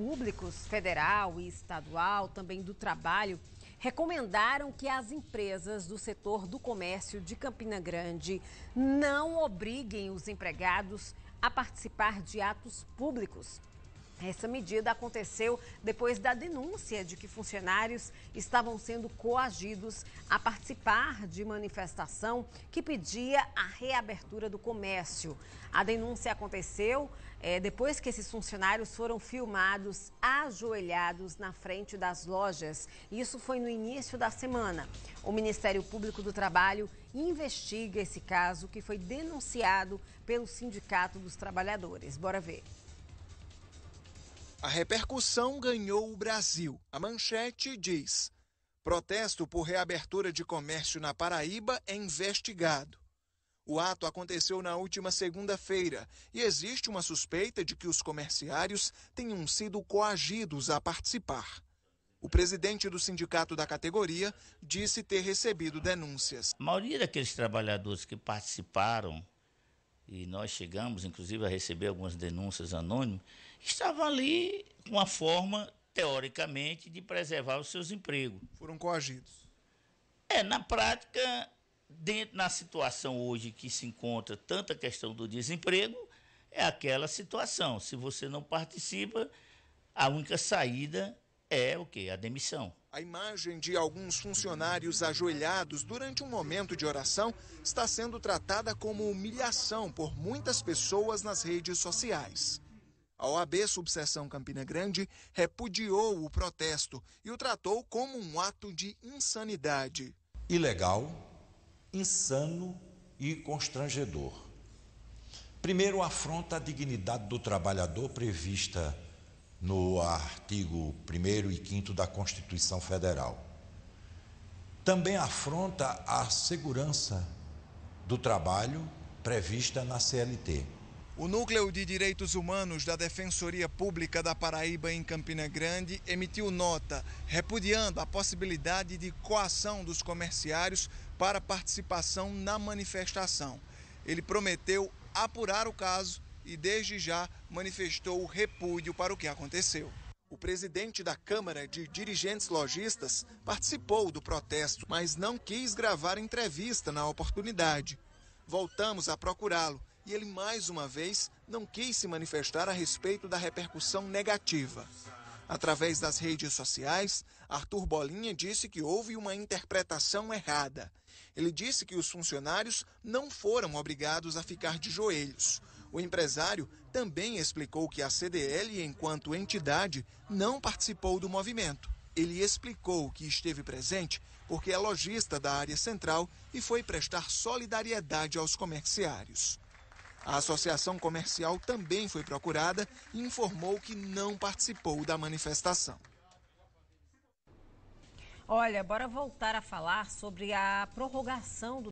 públicos, federal e estadual, também do trabalho, recomendaram que as empresas do setor do comércio de Campina Grande não obriguem os empregados a participar de atos públicos. Essa medida aconteceu depois da denúncia de que funcionários estavam sendo coagidos a participar de manifestação que pedia a reabertura do comércio. A denúncia aconteceu é, depois que esses funcionários foram filmados ajoelhados na frente das lojas. Isso foi no início da semana. O Ministério Público do Trabalho investiga esse caso que foi denunciado pelo Sindicato dos Trabalhadores. Bora ver. A repercussão ganhou o Brasil. A manchete diz: protesto por reabertura de comércio na Paraíba é investigado. O ato aconteceu na última segunda-feira e existe uma suspeita de que os comerciários tenham sido coagidos a participar. O presidente do sindicato da categoria disse ter recebido denúncias. A maioria daqueles trabalhadores que participaram e nós chegamos, inclusive, a receber algumas denúncias anônimas, estava ali uma forma, teoricamente, de preservar os seus empregos. Foram coagidos. É, na prática, dentro, na situação hoje que se encontra tanta questão do desemprego, é aquela situação. Se você não participa, a única saída é o quê? A demissão. A imagem de alguns funcionários ajoelhados durante um momento de oração está sendo tratada como humilhação por muitas pessoas nas redes sociais. A OAB Subseção Campina Grande repudiou o protesto e o tratou como um ato de insanidade. Ilegal, insano e constrangedor. Primeiro, afronta a dignidade do trabalhador prevista no artigo 1 e 5 da Constituição Federal. Também afronta a segurança do trabalho prevista na CLT. O Núcleo de Direitos Humanos da Defensoria Pública da Paraíba, em Campina Grande, emitiu nota repudiando a possibilidade de coação dos comerciários para participação na manifestação. Ele prometeu apurar o caso e desde já manifestou repúdio para o que aconteceu. O presidente da Câmara de Dirigentes Logistas participou do protesto, mas não quis gravar entrevista na oportunidade. Voltamos a procurá-lo e ele mais uma vez não quis se manifestar a respeito da repercussão negativa. Através das redes sociais, Arthur Bolinha disse que houve uma interpretação errada. Ele disse que os funcionários não foram obrigados a ficar de joelhos. O empresário também explicou que a CDL, enquanto entidade, não participou do movimento. Ele explicou que esteve presente porque é lojista da área central e foi prestar solidariedade aos comerciários. A associação comercial também foi procurada e informou que não participou da manifestação. Olha, bora voltar a falar sobre a prorrogação do